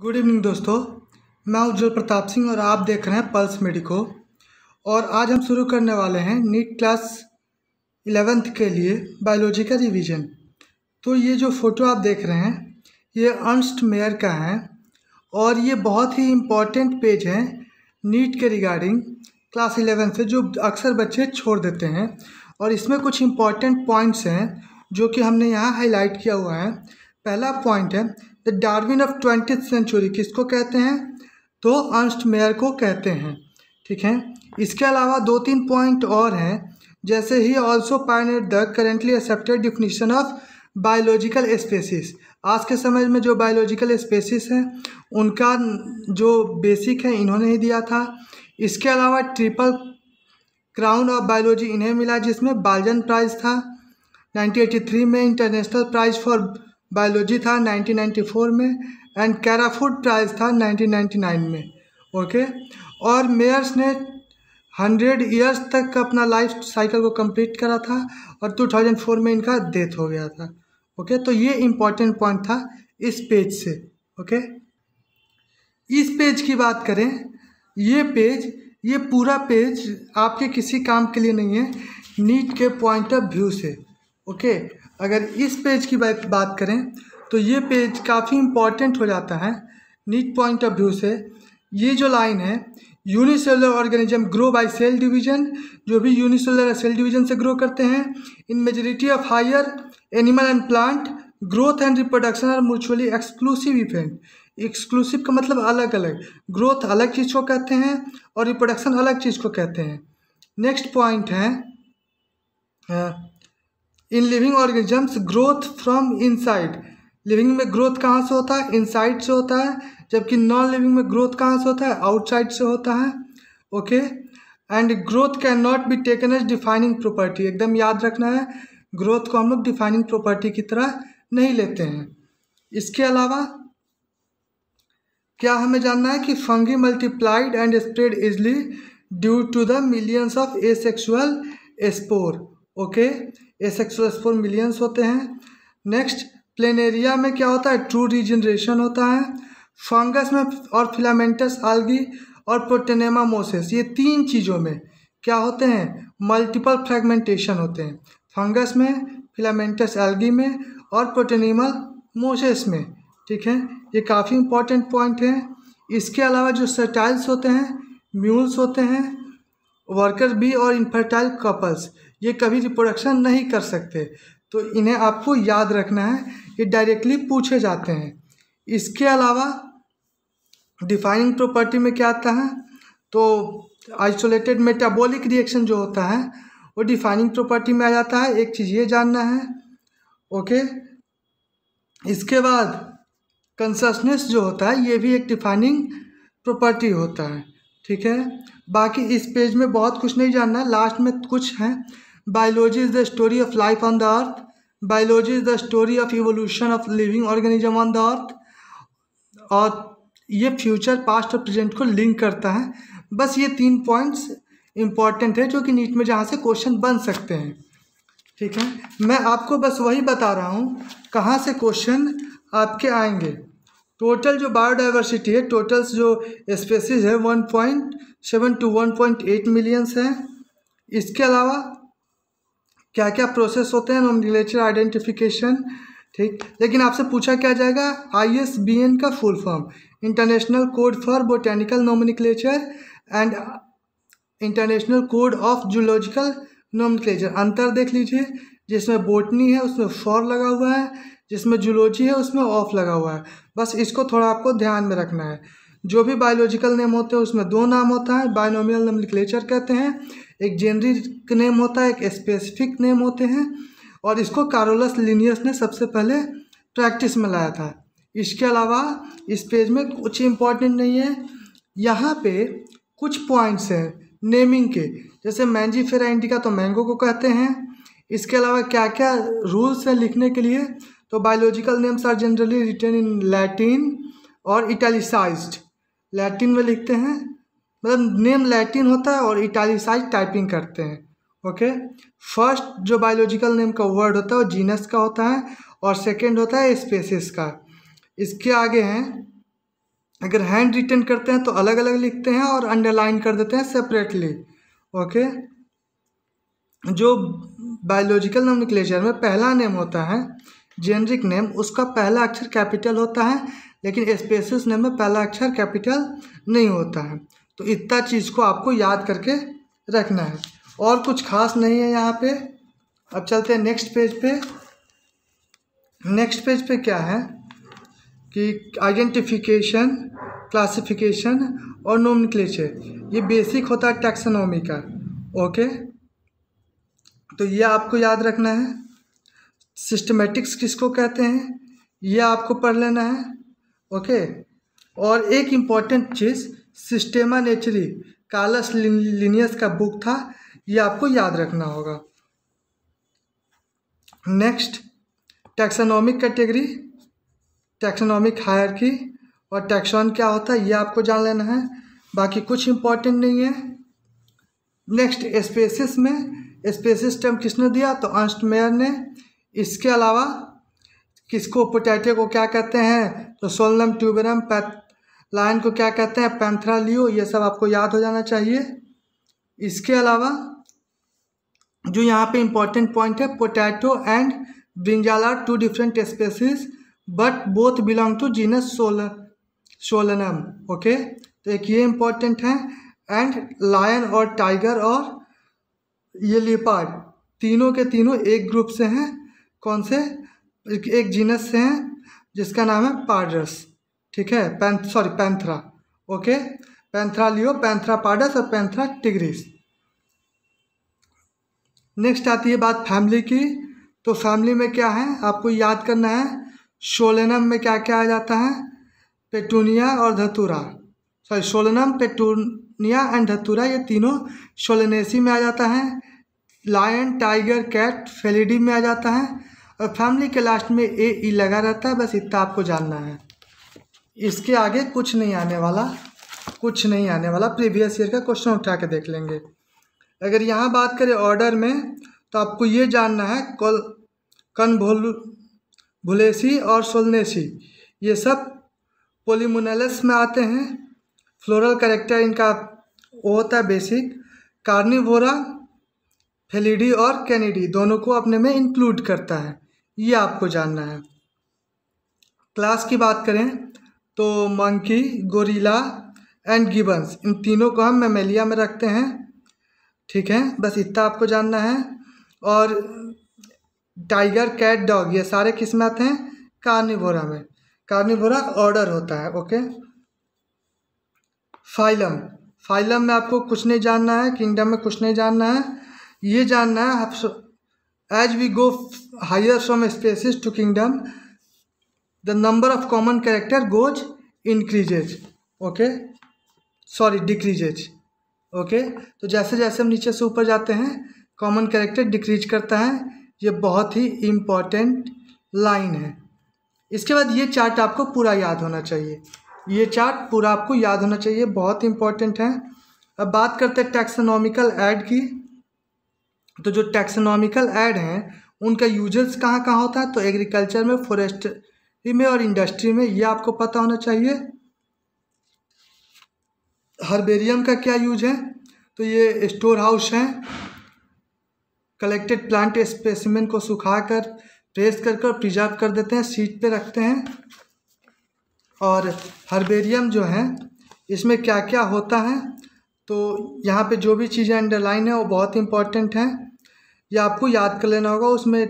Good evening दोस्तों मैं उज्जवल प्रताप सिंह और आप देख रहे हैं पल्स मेडिको और आज हम शुरू करने वाले हैं नीट क्लास इलेवेंथ के लिए बायोलॉजी का रिवीजन तो ये जो फ़ोटो आप देख रहे हैं ये अर्नस्ट मेयर का है और ये बहुत ही इम्पॉर्टेंट पेज है नीट के रिगार्डिंग क्लास इलेवेंथ से जो अक्सर बच्चे छोड़ देते हैं और इसमें कुछ इम्पॉर्टेंट पॉइंट्स हैं जो कि हमने यहाँ हाईलाइट किया हुआ है पहला पॉइंट है the Darwin of twenty century किसको कहते हैं तो अंस्ट मेयर को कहते हैं ठीक है इसके अलावा दो तीन पॉइंट और हैं जैसे ही also pioneered the currently accepted definition of biological species आज के समय में जो बायोलॉजिकल स्पेसिस हैं उनका जो बेसिक है इन्होंने ही दिया था इसके अलावा ट्रिपल क्राउन ऑफ बायोलॉजी इन्हें मिला जिसमें बालजन प्राइज़ था 1983 में इंटरनेशनल प्राइज़ फॉर बायोलॉजी था 1994 में एंड कैरा फूड प्राइज़ था 1999 में ओके और मेयर्स ने हंड्रेड ईयर्स तक अपना लाइफ साइकिल को कंप्लीट करा था और 2004 में इनका डेथ हो गया था ओके तो ये इम्पॉर्टेंट पॉइंट था इस पेज से ओके इस पेज की बात करें ये पेज ये पूरा पेज आपके किसी काम के लिए नहीं है नीट के पॉइंट ऑफ व्यू से ओके अगर इस पेज की बात करें तो ये पेज काफ़ी इम्पॉर्टेंट हो जाता है नीट पॉइंट ऑफ व्यू से ये जो लाइन है unicellular organism grow by cell division जो भी यूनिसेलर सेल डिवीजन से ग्रो करते हैं in majority of higher animal and plant growth and reproduction are mutually exclusive event exclusive का मतलब अलग अलग ग्रोथ अलग चीज़ को कहते हैं और रिप्रोडक्शन अलग चीज़ को कहते हैं नेक्स्ट पॉइंट है हाँ, in living organisms growth from inside living में ग्रोथ कहाँ से होता है इनसाइड से होता है जबकि नॉन लिविंग में ग्रोथ कहाँ से होता है आउटसाइड से होता है okay and growth can not be taken as defining property एकदम याद रखना है ग्रोथ को हम लोग डिफाइनिंग प्रॉपर्टी की तरह नहीं लेते हैं इसके अलावा क्या हमें जानना है कि fungi multiplied and spread easily due to the millions of asexual spore okay for millions होते हैं नेक्स्ट प्लेनेरिया में क्या होता है ट्रू रिजनरेशन होता है फंगस में और फिलामेंटस आलगी और प्रोटेनेमा मोसेस ये तीन चीज़ों में क्या होते हैं मल्टीपल फ्रेगमेंटेशन होते हैं फंगस में फिलामेंटस एल्गी में और प्रोटेनिमल मोसेस में ठीक है ये काफ़ी इंपॉर्टेंट पॉइंट हैं इसके अलावा जो सर्टाइल्स होते हैं म्यूल्स होते हैं वर्कर बी और इनफर्टाइल कपल्स ये कभी रिप्रोडक्शन नहीं कर सकते तो इन्हें आपको याद रखना है ये डायरेक्टली पूछे जाते हैं इसके अलावा डिफाइनिंग प्रॉपर्टी में क्या आता है तो आइसोलेटेड मेटाबॉलिक रिएक्शन जो होता है वो डिफाइनिंग प्रॉपर्टी में आ जाता है एक चीज़ ये जानना है ओके इसके बाद कंससनेस जो होता है ये भी एक डिफाइनिंग प्रॉपर्टी होता है ठीक है बाकी इस पेज में बहुत कुछ नहीं जानना लास्ट में कुछ हैं biology is the story of life on the earth biology is the story of evolution of living organism on the earth और ये फ्यूचर पास्ट और प्रेजेंट को लिंक करता है बस ये तीन पॉइंट्स इम्पॉर्टेंट है जो कि नीट में जहाँ से क्वेश्चन बन सकते हैं ठीक है मैं आपको बस वही बता रहा हूँ कहाँ से क्वेश्चन आपके आएंगे टोटल जो बायोडाइवर्सिटी है टोटल्स जो स्पेसीज है one point seven two one point eight millions हैं इसके अलावा क्या क्या प्रोसेस होते हैं नॉन रिलेटेड आइडेंटिफिकेशन ठीक लेकिन आपसे पूछा क्या जाएगा आई का full form international code for botanical nomenclature and international code of zoological nomenclature अंतर देख लीजिए जिसमें बोटनी है उसमें फॉर लगा हुआ है जिसमें जूलॉजी है उसमें ऑफ लगा हुआ है बस इसको थोड़ा आपको ध्यान में रखना है जो भी बायोलॉजिकल नेम होते हैं उसमें दो नाम होता है बायोनोमियल नोमनिक्लेचर कहते हैं एक जेनरिक नेम होता है एक स्पेसिफिक नेम होते हैं और इसको कारोलस लिनियस ने सबसे पहले प्रैक्टिस में लाया था इसके अलावा इस पेज में कुछ इम्पॉर्टेंट नहीं है यहाँ पे कुछ पॉइंट्स हैं नेमिंग के जैसे मैंजी फेराइंटिका तो मैंगो को कहते हैं इसके अलावा क्या क्या रूल्स हैं लिखने के लिए तो biological names are generally written in Latin और इटैलिसाइज्ड लैटिन में लिखते हैं मतलब नेम लैटिन होता है और इटालिसाइज टाइपिंग करते हैं ओके फर्स्ट जो बायोलॉजिकल नेम का वर्ड होता है वो जीनस का होता है और सेकेंड होता है स्पेसिस का इसके आगे हैं अगर हैंड रिटर्न करते हैं तो अलग अलग लिखते हैं और अंडरलाइन कर देते हैं सेपरेटली ओके जो बायोलॉजिकल नेम निकलेचर में पहला नेम होता है जेनरिक नेम उसका पहला अक्षर कैपिटल होता है लेकिन स्पेसिस नेम में पहला अक्षर कैपिटल नहीं होता है तो इतना चीज़ को आपको याद करके रखना है और कुछ खास नहीं है यहाँ पे अब चलते हैं नेक्स्ट पेज पे नेक्स्ट पेज पे क्या है कि आइडेंटिफिकेशन क्लासिफिकेशन और नोम ये बेसिक होता है टैक्सोनॉमी का ओके तो ये आपको याद रखना है सिस्टमेटिक्स किसको कहते हैं ये आपको पढ़ लेना है ओके और एक इम्पॉर्टेंट चीज़ सिस्टेमा नेचुरी कालस लिनियस का बुक था ये आपको याद रखना होगा नेक्स्ट टैक्सोनॉमिक कैटेगरी टैक्सोनॉमिक की और टैक्सॉन क्या होता है ये आपको जान लेना है बाकी कुछ इंपॉर्टेंट नहीं है नेक्स्ट स्पेसिस में स्पेसिस टर्म किसने दिया तो अंस्ट मेयर ने इसके अलावा किसको पोटैटो को क्या कहते हैं तो सोलम ट्यूबरम लायन को क्या कहते हैं पैंथरा लियो ये सब आपको याद हो जाना चाहिए इसके अलावा जो यहाँ पे इम्पॉर्टेंट पॉइंट है potato and brinjal are two different species but both belong to genus सोल सोलनम ओके तो एक ये इम्पॉर्टेंट है एंड लायन और टाइगर और ये लिपार्ड तीनों के तीनों एक ग्रुप से हैं कौन से एक जीनस से हैं जिसका नाम है पार्डर्स ठीक है पैंथ sorry Panthera okay Panthera leo Panthera pardus और पैंथरा टिग्रिस नेक्स्ट आती है बात फैमिली की तो फैमिली में क्या है आपको याद करना है शोलेनम में क्या क्या आ जाता है पेटूनिया और धतूरा सॉरी शोलेनम पेटूनिया एंड धतूरा ये तीनों शोलेनेसी में आ जाता है लायन टाइगर कैट फेलिडी में आ जाता है और फैमिली के लास्ट में ए ई e लगा रहता है बस इतना आपको जानना है इसके आगे कुछ नहीं आने वाला कुछ नहीं आने वाला प्रीवियस ईयर का क्वेश्चन उठा के देख लेंगे अगर यहाँ बात करें ऑर्डर में तो आपको ये जानना है कल भोल भुलेसी और सोलनेसी ये सब पोलीमोनलस में आते हैं फ्लोरल करेक्टर इनका वो होता है बेसिक कार्निवोरा फेलिडी और कैनिडी दोनों को अपने में इंक्लूड करता है ये आपको जानना है क्लास की बात करें तो मंकी गोरीला एंड गिबन्स इन तीनों को हम मेमेलिया में रखते हैं ठीक है बस इतना आपको जानना है और टाइगर कैट डॉग ये सारे किस्म आते हैं कार्निवोरा में कार्निवोरा ऑर्डर होता है ओके फाइलम फाइलम में आपको कुछ नहीं जानना है किंगडम में कुछ नहीं जानना है ये जानना है as we go higher from species to kingdom the number of common character goes increases okay sorry decreases okay तो जैसे जैसे हम नीचे से ऊपर जाते हैं कॉमन कैरेक्टर डिक्रीज करता है ये बहुत ही इम्पॉर्टेंट लाइन है इसके बाद ये चार्ट आपको पूरा याद होना चाहिए ये चार्ट पूरा आपको याद होना चाहिए बहुत इम्पॉर्टेंट है अब बात करते हैं टैक्सोनॉमिकल ऐड की तो जो टैक्सोनॉमिकल ऐड हैं उनका यूजर्स कहाँ कहाँ होता है तो एग्रीकल्चर में फॉरेस्ट में और इंडस्ट्री में ये आपको पता होना चाहिए हर्बेरियम का क्या यूज है तो ये स्टोर हाउस है कलेक्टेड प्लांट स्पेसिमिन को सुखाकर प्रेस कर कर प्रिजर्व कर देते हैं सीट पे रखते हैं और हर्बेरियम जो है इसमें क्या क्या होता है तो यहाँ पे जो भी चीज़ें अंडरलाइन है वो बहुत इंपॉर्टेंट हैं ये आपको याद कर लेना होगा उसमें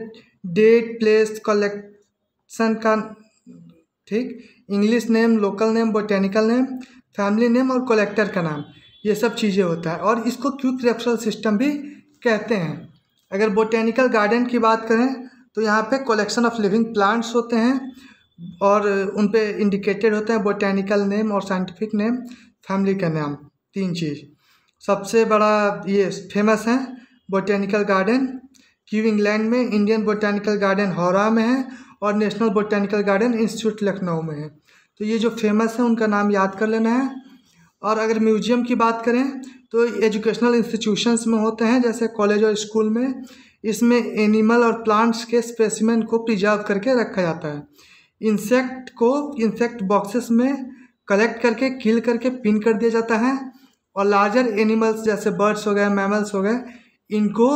डेट प्लेस कलेक्ट सन का ठीक English name local name botanical name family name और कलेक्टर का नाम ये सब चीज़ें होता है और इसको क्विक रेफरल सिस्टम भी कहते हैं अगर बोटेनिकल गार्डन की बात करें तो यहाँ पे कलेक्शन ऑफ लिविंग प्लांट्स होते हैं और उन पर इंडिकेटेड होते हैं बोटेनिकल नेम और साइंटिफिक नेम फैमिली का नाम तीन चीज़ सबसे बड़ा ये फेमस है बोटेनिकल गार्डन क्यू इंग्लैंड में इंडियन बोटेनिकल गार्डन हौरा में है और national botanical garden institute Lucknow में है तो ये जो फेमस है उनका नाम याद कर लेना है और अगर म्यूजियम की बात करें तो एजुकेशनल इंस्टीट्यूशंस में होते हैं जैसे कॉलेज और स्कूल में इसमें एनिमल और प्लांट्स के स्पेसिमेंट को प्रिजर्व करके रखा जाता है इंसेक्ट को इंसेक्ट बॉक्सेस में कलेक्ट करके किल करके पिन कर दिया जाता है और लार्जर एनिमल्स जैसे बर्ड्स हो गए मैमल्स हो गए इनको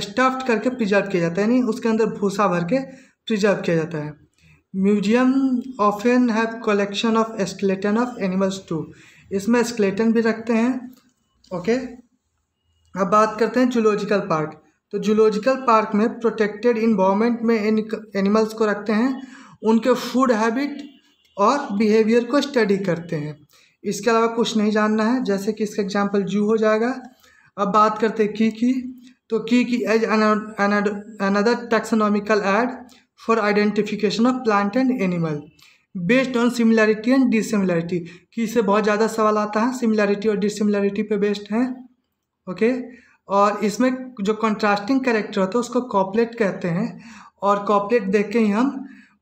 स्टफ्ड करके प्रिजर्व किया जाता है यानी उसके अंदर भूसा भर के प्रिजर्व किया जाता है museum an have collection of skeleton of animals too इसमें एस्केलेटन भी रखते हैं ओके अब बात करते हैं जूलॉजिकल पार्क तो जूलॉजिकल पार्क में प्रोटेक्टेड इन्वामेंट में एनिमल्स को रखते हैं उनके फूड हैबिट और बिहेवियर को स्टडी करते हैं इसके अलावा कुछ नहीं जानना है जैसे कि इसका एग्जाम्पल जू हो जाएगा अब बात करते हैं की की तो key key as another taxonomical aid for identification of plant and animal based on similarity and dissimilarity कि इससे बहुत ज़्यादा सवाल आता है सिमिलैरिटी और डिसिमिलैरिटी पे बेस्ड है ओके okay? और इसमें जो कंट्रास्टिंग कैरेक्टर होता है उसको कॉपलेट कहते हैं और कॉपलेट देख के ही हम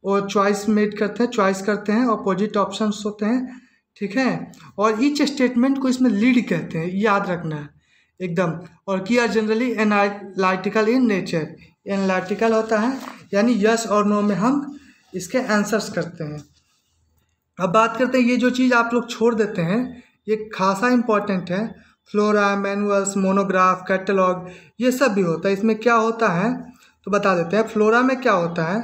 वो चॉइस मेड करते हैं चॉइस करते हैं अपोजिट ऑप्शन होते हैं ठीक है और ईच स्टेटमेंट को इसमें लीड कहते हैं याद रखना है एकदम और key are generally analytical in nature analytical होता है यानी यस और नो में हम इसके आंसर्स करते हैं अब बात करते हैं ये जो चीज़ आप लोग छोड़ देते हैं ये खासा इम्पॉर्टेंट है फ्लोरा मैनुअल्स मोनोग्राफ कैटलॉग ये सब भी होता है इसमें क्या होता है तो बता देते हैं फ्लोरा में क्या होता है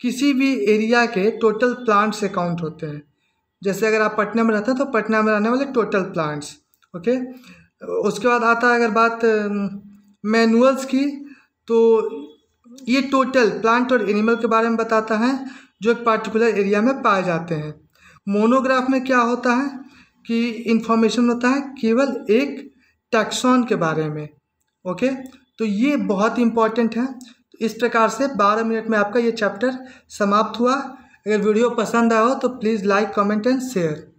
किसी भी एरिया के टोटल प्लांट्स अकाउंट होते हैं जैसे अगर आप पटना में रहते हैं तो पटना में रहने वाले टोटल प्लांट्स ओके उसके बाद आता है अगर बात मैनुअल्स की तो ये टोटल प्लांट और एनिमल के बारे में बताता है जो एक पार्टिकुलर एरिया में पाए जाते हैं मोनोग्राफ में क्या होता है कि इन्फॉर्मेशन होता है केवल एक टैक्सॉन के बारे में ओके तो ये बहुत इम्पॉर्टेंट है तो इस प्रकार से 12 मिनट में आपका ये चैप्टर समाप्त हुआ अगर वीडियो पसंद आया हो तो please like comment and share